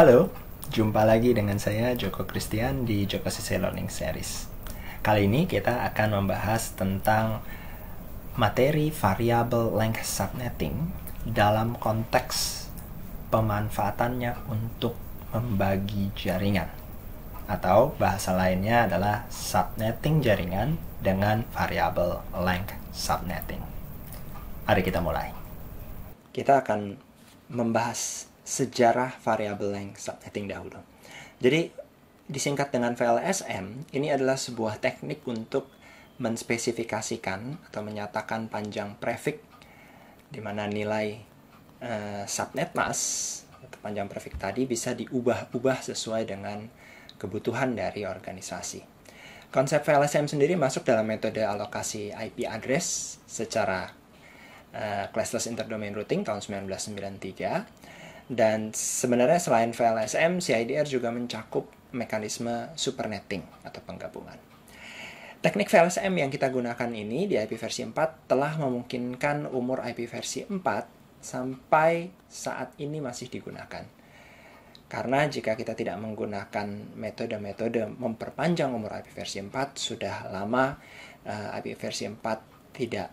Halo, jumpa lagi dengan saya Joko Christian di Joko CC Learning Series. Kali ini kita akan membahas tentang materi variable length subnetting dalam konteks pemanfaatannya untuk membagi jaringan atau bahasa lainnya adalah subnetting jaringan dengan variable length subnetting. Mari kita mulai. Kita akan membahas sejarah variabel length subnetting dahulu. Jadi disingkat dengan VLSM, ini adalah sebuah teknik untuk menspesifikasikan atau menyatakan panjang prefix di mana nilai uh, subnet mask atau panjang prefix tadi bisa diubah-ubah sesuai dengan kebutuhan dari organisasi. Konsep VLSM sendiri masuk dalam metode alokasi IP address secara uh, eh, classless interdomain routing tahun 1993 dan sebenarnya selain VLSM, CIDR juga mencakup mekanisme supernetting atau penggabungan. Teknik VLSM yang kita gunakan ini di IP versi 4 telah memungkinkan umur IP versi 4 sampai saat ini masih digunakan. Karena jika kita tidak menggunakan metode-metode memperpanjang umur IP versi 4, sudah lama uh, eh, IP versi 4 tidak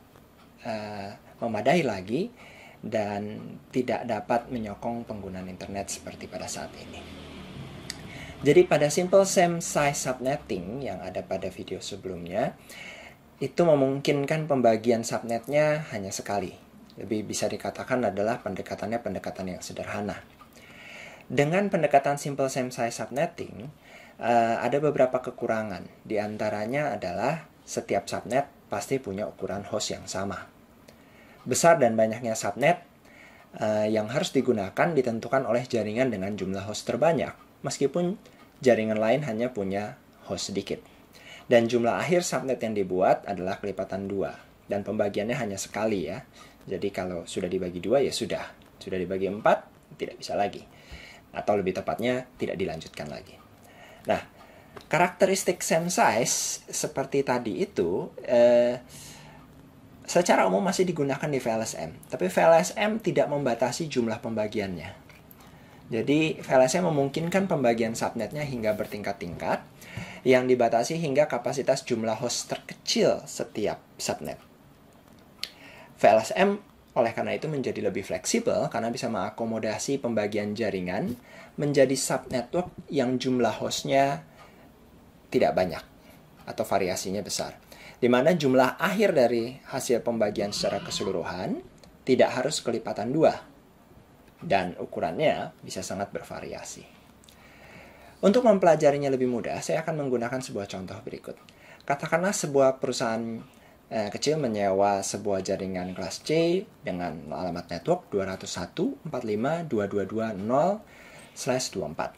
eh, memadai lagi, dan tidak dapat menyokong penggunaan internet seperti pada saat ini. Jadi pada simple same size subnetting yang ada pada video sebelumnya, itu memungkinkan pembagian subnetnya hanya sekali. Lebih bisa dikatakan adalah pendekatannya pendekatan yang sederhana. Dengan pendekatan simple same size subnetting, eh, ada beberapa kekurangan. Di antaranya adalah setiap subnet pasti punya ukuran host yang sama Besar dan banyaknya subnet uh, yang harus digunakan ditentukan oleh jaringan dengan jumlah host terbanyak, meskipun jaringan lain hanya punya host sedikit. Dan jumlah akhir subnet yang dibuat adalah kelipatan dua, dan pembagiannya hanya sekali ya. Jadi kalau sudah dibagi dua ya sudah, sudah dibagi empat tidak bisa lagi, atau lebih tepatnya tidak dilanjutkan lagi. Nah, karakteristik same size seperti tadi itu eh, secara umum masih digunakan di VLSM, tapi VLSM tidak membatasi jumlah pembagiannya. Jadi VLSM memungkinkan pembagian subnetnya hingga bertingkat-tingkat, yang dibatasi hingga kapasitas jumlah host terkecil setiap subnet. VLSM oleh karena itu menjadi lebih fleksibel karena bisa mengakomodasi pembagian jaringan menjadi subnetwork yang jumlah hostnya tidak banyak atau variasinya besar di mana jumlah akhir dari hasil pembagian secara keseluruhan tidak harus kelipatan dua, dan ukurannya bisa sangat bervariasi. Untuk mempelajarinya lebih mudah, saya akan menggunakan sebuah contoh berikut. Katakanlah sebuah perusahaan eh, kecil menyewa sebuah jaringan kelas C dengan alamat network 201.452.220/24.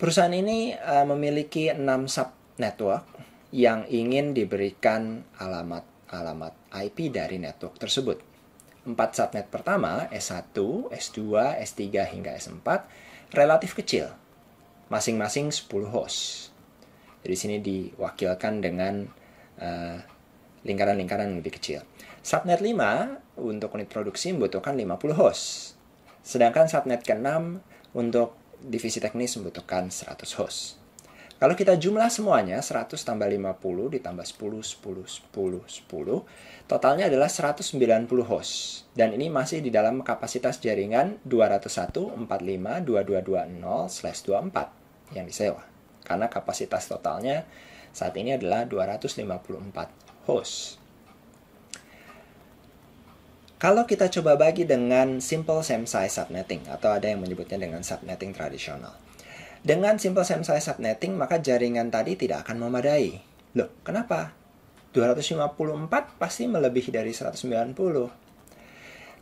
Perusahaan ini eh, memiliki 6 sub network yang ingin diberikan alamat-alamat IP dari network tersebut. Empat subnet pertama, S1, S2, S3, hingga S4, relatif kecil, masing-masing 10 host. Jadi sini diwakilkan dengan eh, lingkaran-lingkaran uh, lebih kecil. Subnet 5 untuk unit produksi membutuhkan 50 host. Sedangkan subnet ke-6 untuk divisi teknis membutuhkan 100 host. Kalau kita jumlah semuanya 100 tambah 50 ditambah 10, 10, 10, 10, totalnya adalah 190 host. Dan ini masih di dalam kapasitas jaringan 201 45 201.45.2220/24 yang disewa. Karena kapasitas totalnya saat ini adalah 254 host. Kalau kita coba bagi dengan simple same size subnetting atau ada yang menyebutnya dengan subnetting tradisional dengan simple same size subnetting, maka jaringan tadi tidak akan memadai. Loh, kenapa? 254 pasti melebihi dari 190.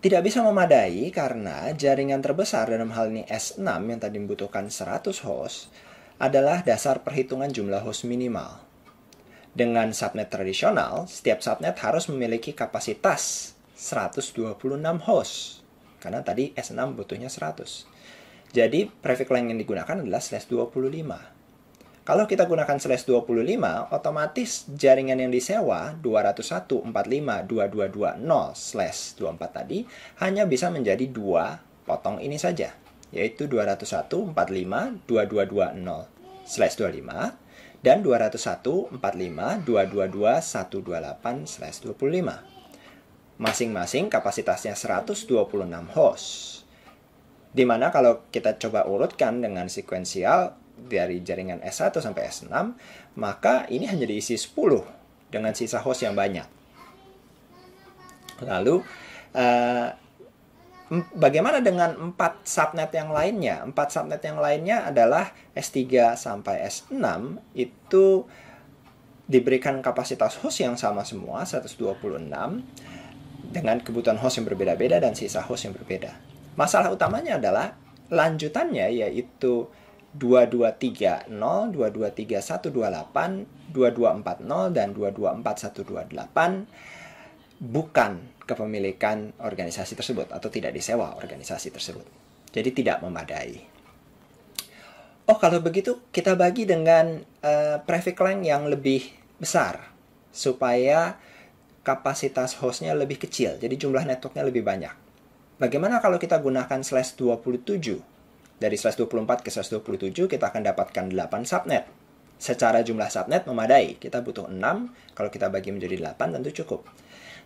Tidak bisa memadai karena jaringan terbesar dalam hal ini S6 yang tadi membutuhkan 100 host adalah dasar perhitungan jumlah host minimal. Dengan subnet tradisional, setiap subnet harus memiliki kapasitas 126 host. Karena tadi S6 butuhnya 100. Jadi prefix length yang digunakan adalah slash 25. Kalau kita gunakan slash 25, otomatis jaringan yang disewa 201452220 slash 24 tadi hanya bisa menjadi dua potong ini saja, yaitu 201452220 slash 25, dan 20145222128 slash 25. Masing-masing kapasitasnya 126 host. Dimana kalau kita coba urutkan dengan sekuensial dari jaringan S1 sampai S6, maka ini hanya diisi 10 dengan sisa host yang banyak. Lalu, uh, bagaimana dengan 4 subnet yang lainnya? 4 subnet yang lainnya adalah S3 sampai S6 itu diberikan kapasitas host yang sama semua, 126, dengan kebutuhan host yang berbeda-beda dan sisa host yang berbeda. Masalah utamanya adalah lanjutannya yaitu 2230, 223128, 2240 dan 224128 bukan kepemilikan organisasi tersebut atau tidak disewa organisasi tersebut. Jadi tidak memadai. Oh, kalau begitu kita bagi dengan uh, prefix length yang lebih besar supaya kapasitas hostnya lebih kecil. Jadi jumlah networknya lebih banyak. Bagaimana kalau kita gunakan slash 27? Dari slash 24 ke slash 27 kita akan dapatkan 8 subnet. Secara jumlah subnet memadai, kita butuh 6, kalau kita bagi menjadi 8 tentu cukup.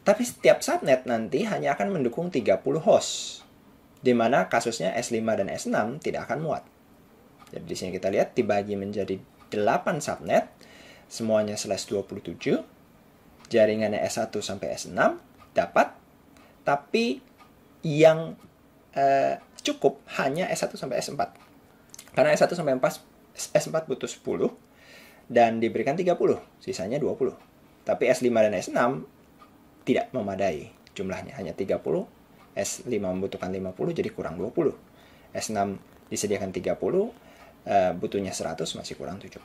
Tapi setiap subnet nanti hanya akan mendukung 30 host, di mana kasusnya S5 dan S6 tidak akan muat. Jadi di sini kita lihat dibagi menjadi 8 subnet, semuanya slash 27, jaringannya S1 sampai S6 dapat, tapi yang uh, cukup hanya S1 sampai S4. Karena S1 sampai S4, S4 butuh 10 dan diberikan 30, sisanya 20. Tapi S5 dan S6 tidak memadai jumlahnya, hanya 30. S5 membutuhkan 50 jadi kurang 20. S6 disediakan 30, eh, butuhnya 100 masih kurang 70.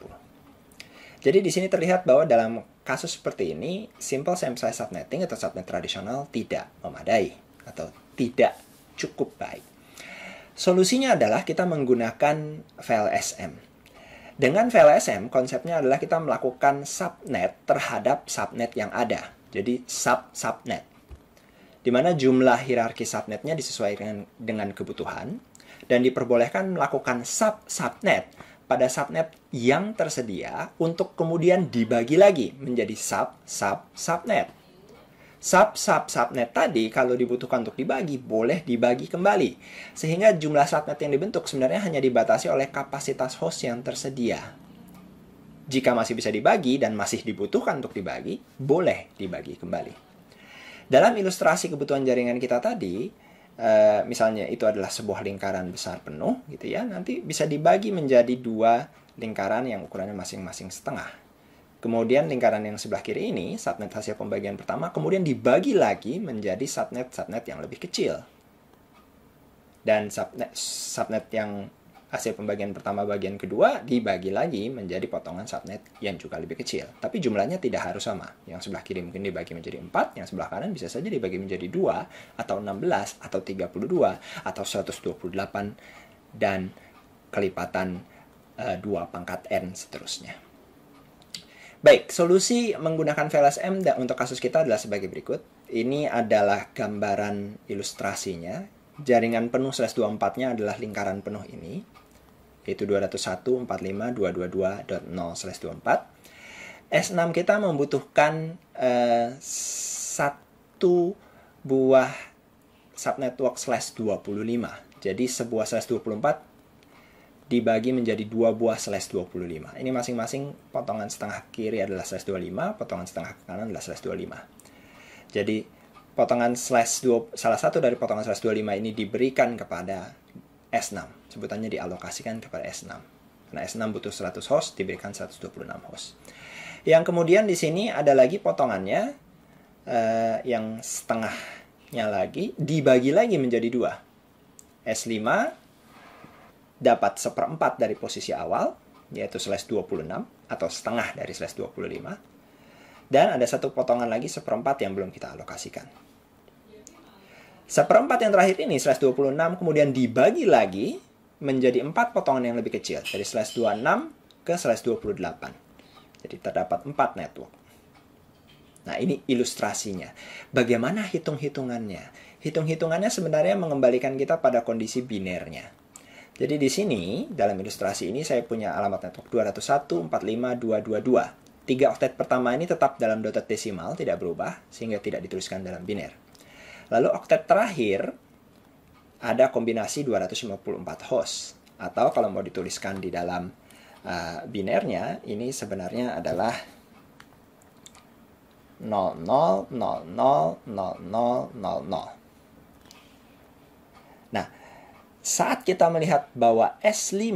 Jadi di sini terlihat bahwa dalam kasus seperti ini, simple same size subnetting atau subnet tradisional tidak memadai atau tidak cukup baik. Solusinya adalah kita menggunakan VLSM. Dengan VLSM, konsepnya adalah kita melakukan subnet terhadap subnet yang ada. Jadi sub-subnet. Di mana jumlah hierarki subnetnya disesuaikan dengan kebutuhan dan diperbolehkan melakukan sub-subnet pada subnet yang tersedia untuk kemudian dibagi lagi menjadi sub-sub-subnet sub-sub-subnet tadi kalau dibutuhkan untuk dibagi, boleh dibagi kembali. Sehingga jumlah subnet yang dibentuk sebenarnya hanya dibatasi oleh kapasitas host yang tersedia. Jika masih bisa dibagi dan masih dibutuhkan untuk dibagi, boleh dibagi kembali. Dalam ilustrasi kebutuhan jaringan kita tadi, eh, misalnya itu adalah sebuah lingkaran besar penuh gitu ya nanti bisa dibagi menjadi dua lingkaran yang ukurannya masing-masing setengah Kemudian lingkaran yang sebelah kiri ini, subnet hasil pembagian pertama, kemudian dibagi lagi menjadi subnet-subnet yang lebih kecil. Dan subnet, subnet yang hasil pembagian pertama bagian kedua dibagi lagi menjadi potongan subnet yang juga lebih kecil. Tapi jumlahnya tidak harus sama. Yang sebelah kiri mungkin dibagi menjadi 4, yang sebelah kanan bisa saja dibagi menjadi 2, atau 16, atau 32, atau 128, dan kelipatan 2 eh, pangkat N seterusnya. Baik, solusi menggunakan m untuk kasus kita adalah sebagai berikut. Ini adalah gambaran ilustrasinya. Jaringan penuh 24 nya adalah lingkaran penuh ini, yaitu 201.45.222.0/24. S6 kita membutuhkan eh, satu buah subnetwork slash 25. Jadi sebuah slash 24 dibagi menjadi dua buah slash 25. Ini masing-masing potongan setengah kiri adalah slash 25, potongan setengah kanan adalah slash 25. Jadi potongan slash 2, salah satu dari potongan slash 25 ini diberikan kepada S6. Sebutannya dialokasikan kepada S6. Karena S6 butuh 100 host, diberikan 126 host. Yang kemudian di sini ada lagi potongannya, eh, yang setengahnya lagi, dibagi lagi menjadi dua. S5 dapat seperempat dari posisi awal, yaitu slash 26 atau setengah dari slash 25. Dan ada satu potongan lagi seperempat yang belum kita alokasikan. Seperempat yang terakhir ini, slash 26, kemudian dibagi lagi menjadi empat potongan yang lebih kecil, dari slash 26 ke slash 28. Jadi terdapat empat network. Nah, ini ilustrasinya. Bagaimana hitung-hitungannya? Hitung-hitungannya sebenarnya mengembalikan kita pada kondisi binernya. Jadi di sini, dalam ilustrasi ini saya punya alamat network 201.45222. Tiga oktet pertama ini tetap dalam dotted desimal, tidak berubah, sehingga tidak dituliskan dalam biner. Lalu oktet terakhir, ada kombinasi 254 host. Atau kalau mau dituliskan di dalam uh, binernya, ini sebenarnya adalah 00000000. Saat kita melihat bahwa S5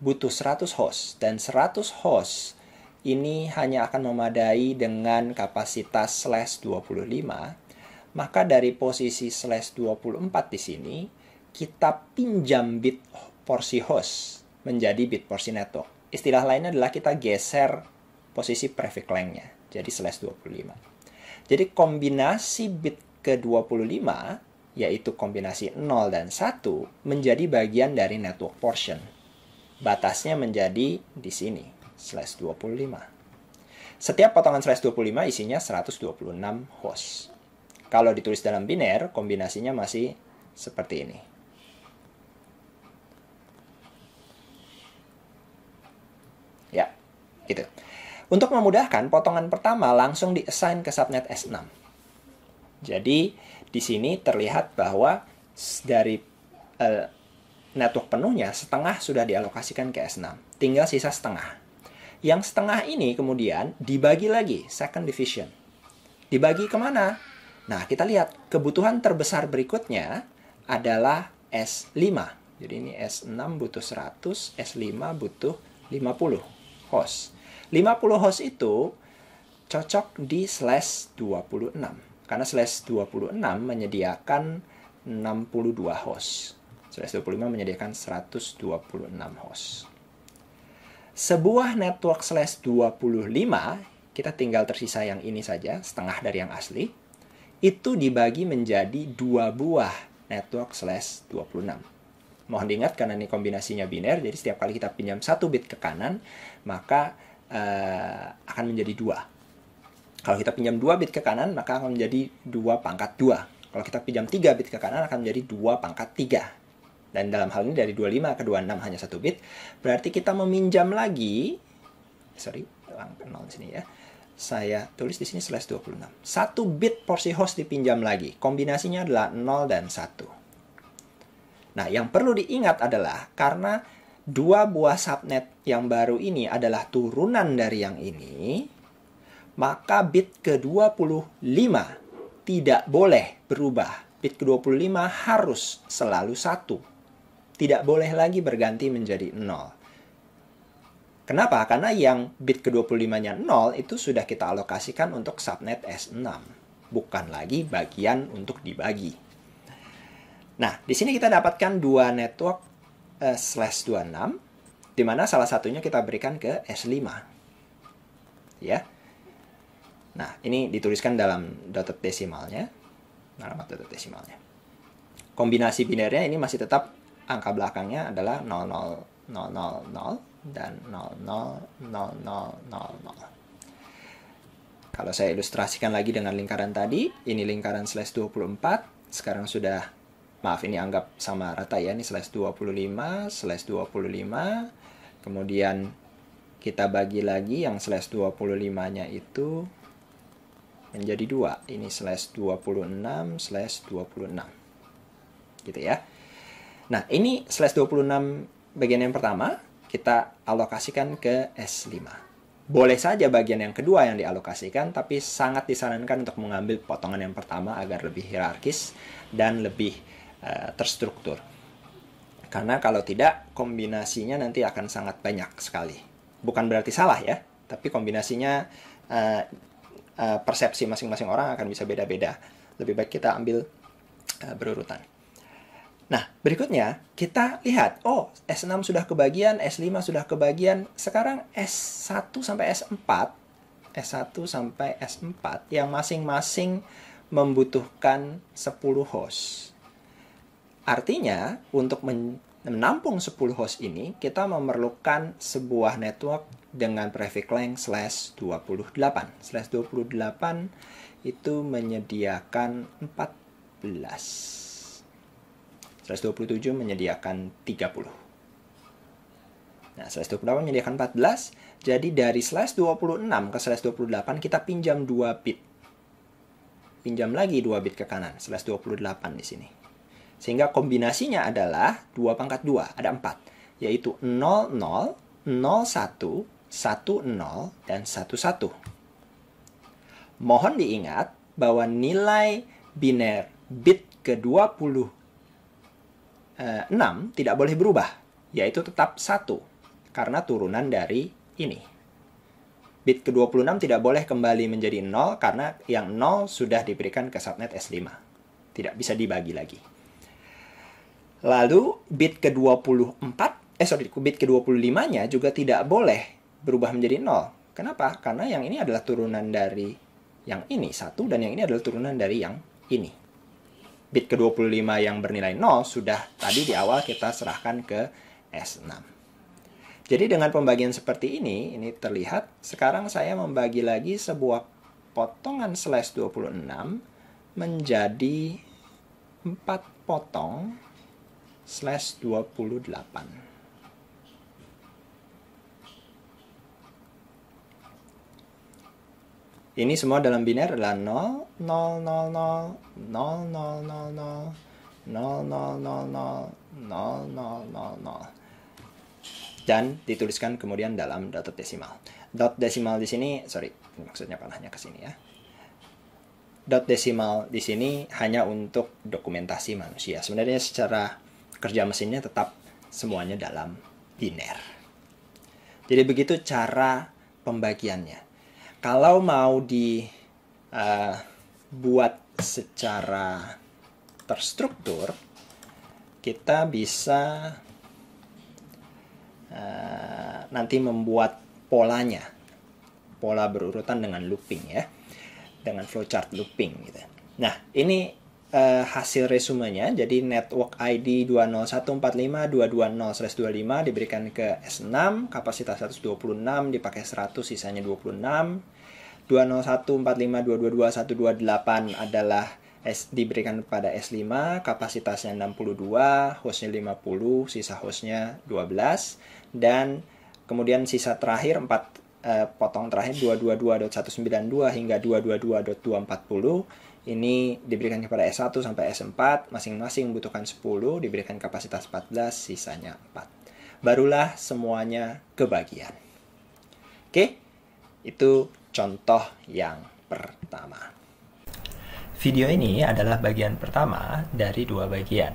butuh 100 host dan 100 host ini hanya akan memadai dengan kapasitas slash 25, maka dari posisi slash 24 di sini, kita pinjam bit porsi host menjadi bit porsi network. Istilah lainnya adalah kita geser posisi prefix length-nya, jadi slash 25. Jadi kombinasi bit ke 25 yaitu kombinasi 0 dan 1, menjadi bagian dari network portion. Batasnya menjadi di sini, slash 25. Setiap potongan slash 25 isinya 126 host. Kalau ditulis dalam biner, kombinasinya masih seperti ini. Ya, gitu. Untuk memudahkan, potongan pertama langsung diassign ke subnet S6. Jadi di sini terlihat bahwa dari uh, eh, network penuhnya setengah sudah dialokasikan ke S6, tinggal sisa setengah. Yang setengah ini kemudian dibagi lagi second division. Dibagi kemana? Nah kita lihat kebutuhan terbesar berikutnya adalah S5. Jadi ini S6 butuh 100, S5 butuh 50 host. 50 host itu cocok di slash 26. Karena slash 26 menyediakan 62 host. Slash 25 menyediakan 126 host. Sebuah network slash 25, kita tinggal tersisa yang ini saja, setengah dari yang asli. Itu dibagi menjadi dua buah network slash 26. Mohon diingat karena ini kombinasinya biner, jadi setiap kali kita pinjam satu bit ke kanan, maka uh, akan menjadi dua kalau kita pinjam 2 bit ke kanan, maka akan menjadi 2 pangkat 2. Kalau kita pinjam 3 bit ke kanan, akan menjadi 2 pangkat 3. Dan dalam hal ini dari 25 ke 26 hanya 1 bit. Berarti kita meminjam lagi, sorry, angka 0 di sini ya. Saya tulis di sini slash 26. 1 bit porsi host dipinjam lagi. Kombinasinya adalah 0 dan 1. Nah, yang perlu diingat adalah karena dua buah subnet yang baru ini adalah turunan dari yang ini, maka bit ke-25 tidak boleh berubah. Bit ke-25 harus selalu satu. Tidak boleh lagi berganti menjadi 0. Kenapa? Karena yang bit ke-25-nya 0 itu sudah kita alokasikan untuk subnet S6. Bukan lagi bagian untuk dibagi. Nah, di sini kita dapatkan dua network uh, slash 26, di mana salah satunya kita berikan ke S5. Ya, Nah, ini dituliskan dalam dotted desimalnya, alamat dotted desimalnya. Kombinasi binernya ini masih tetap angka belakangnya adalah 0000 000 000 000 000 dan 000 000 000 000. Kalau saya ilustrasikan lagi dengan lingkaran tadi, ini lingkaran slash 24, sekarang sudah, maaf ini anggap sama rata ya, ini slash 25, slash 25, kemudian kita bagi lagi yang slash 25-nya itu menjadi dua ini slash 26 slash 26 gitu ya nah ini slash 26 bagian yang pertama kita alokasikan ke S5 boleh saja bagian yang kedua yang dialokasikan tapi sangat disarankan untuk mengambil potongan yang pertama agar lebih hierarkis dan lebih uh, terstruktur karena kalau tidak kombinasinya nanti akan sangat banyak sekali bukan berarti salah ya tapi kombinasinya uh, Eh, persepsi masing-masing orang akan bisa beda-beda. Lebih baik kita ambil uh, berurutan. Nah, berikutnya kita lihat, oh S6 sudah kebagian, S5 sudah kebagian, sekarang S1 sampai S4, S1 sampai S4 yang masing-masing membutuhkan 10 host. Artinya, untuk menampung 10 host ini, kita memerlukan sebuah network dengan prefix length slash 28. Slash 28 itu menyediakan 14. Slash 27 menyediakan 30. Nah, slash 28 menyediakan 14. Jadi dari slash 26 ke slash 28 kita pinjam 2 bit. Pinjam lagi 2 bit ke kanan, slash 28 di sini. Sehingga kombinasinya adalah 2 pangkat 2, ada 4. Yaitu 00, 01, 10 dan 11. Mohon diingat bahwa nilai biner bit ke-26 eh, tidak boleh berubah, yaitu tetap 1 karena turunan dari ini. Bit ke-26 tidak boleh kembali menjadi 0 karena yang 0 sudah diberikan ke subnet S5. Tidak bisa dibagi lagi. Lalu bit ke-24 eh sorry, bit ke-25-nya juga tidak boleh berubah menjadi nol. Kenapa? Karena yang ini adalah turunan dari yang ini satu dan yang ini adalah turunan dari yang ini. Bit ke-25 yang bernilai 0 sudah tadi di awal kita serahkan ke S6. Jadi dengan pembagian seperti ini, ini terlihat sekarang saya membagi lagi sebuah potongan slash 26 menjadi 4 potong slash 28. Ini semua dalam biner adalah 0, 0, 0, 0, 0, 0, 0, 0, 0, 0, 0, 0, 0, 0, 0, 0. Dan dituliskan kemudian dalam dot desimal. Dot desimal di sini, sorry, maksudnya panahnya ke sini ya. Dot desimal di sini hanya untuk dokumentasi manusia. Sebenarnya secara kerja mesinnya tetap semuanya dalam biner. Jadi begitu cara pembagiannya kalau mau dibuat eh, uh, secara terstruktur, kita bisa uh, nanti membuat polanya, pola berurutan dengan looping ya, dengan flowchart looping gitu. Nah, ini uh, hasil resumenya. Jadi network ID 201452200/25 diberikan ke S6, kapasitas 126 dipakai 100 sisanya 26. 20145222128 adalah S diberikan pada S5, kapasitasnya 62, hostnya 50, sisa hostnya 12 dan kemudian sisa terakhir 4 eh, potong terakhir 222.192 hingga 222.240 ini diberikan kepada S1 sampai S4, masing-masing membutuhkan 10, diberikan kapasitas 14, sisanya 4. Barulah semuanya kebagian. Oke, itu contoh yang pertama. Video ini adalah bagian pertama dari dua bagian.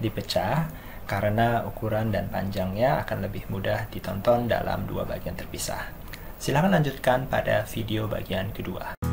Dipecah karena ukuran dan panjangnya akan lebih mudah ditonton dalam dua bagian terpisah. Silahkan lanjutkan pada video bagian kedua.